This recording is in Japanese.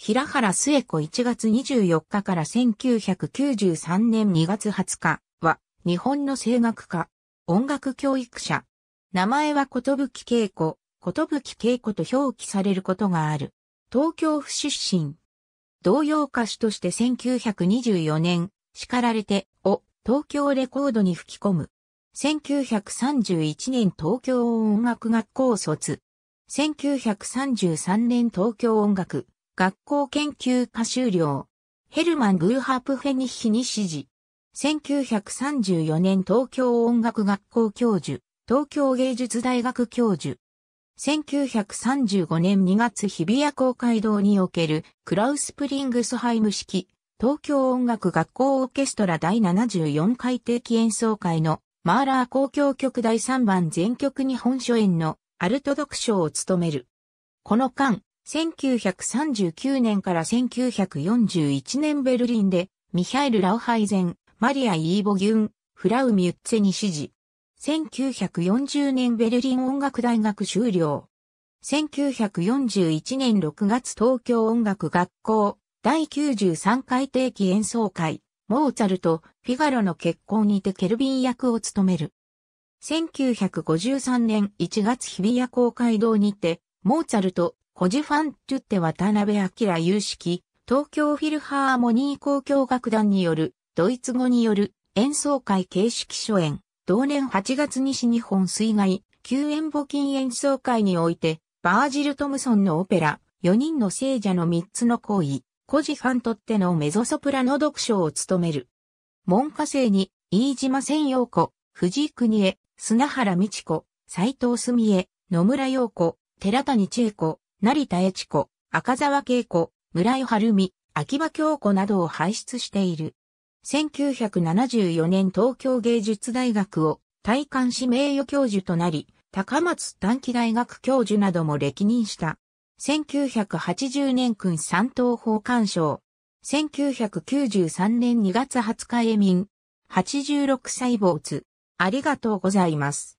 平原末子1月24日から1993年2月20日は、日本の声楽家、音楽教育者。名前はことぶきけいこ、ことぶきけいこと表記されることがある。東京府出身。童謡歌手として1924年、叱られて、を、東京レコードに吹き込む。1931年東京音楽学校卒。1933年東京音楽学校研究科修了。ヘルマン・グーハープフェニッヒに指示。1934年東京音楽学校教授、東京芸術大学教授。1935年2月日比谷公会堂におけるクラウスプリングスハイム式東京音楽学校オーケストラ第74回定期演奏会のマーラー公共曲第3番全曲日本初演のアルト読書を務める。この間、1939年から1941年ベルリンで、ミハイル・ラウハイゼン、マリア・イーボ・ギュン、フラウ・ミュッツェに指示。1940年ベルリン音楽大学修了。1941年6月東京音楽学校第93回定期演奏会、モーツァルト、フィガロの結婚にてケルビン役を務める。1953年1月日比谷公会堂にて、モーツァルト、ホジファン・トゥッテ渡辺明有識、東京フィルハーモニー交響楽団による、ドイツ語による演奏会形式初演、同年8月西日本水害、救援募金演奏会において、バージル・トムソンのオペラ、4人の聖者の3つの行為、コジファンとってのメゾソプラノ読書を務める。文科生に、飯島千陽子、藤井国江、砂原美智子、斎藤澄江、野村陽子、寺谷千恵子、成田悦子、赤沢恵子、村井晴美、秋葉京子などを輩出している。1974年東京芸術大学を体感し名誉教授となり、高松短期大学教授なども歴任した。1980年君三等法官賞。1993年2月20日へ民。86歳坊主。ありがとうございます。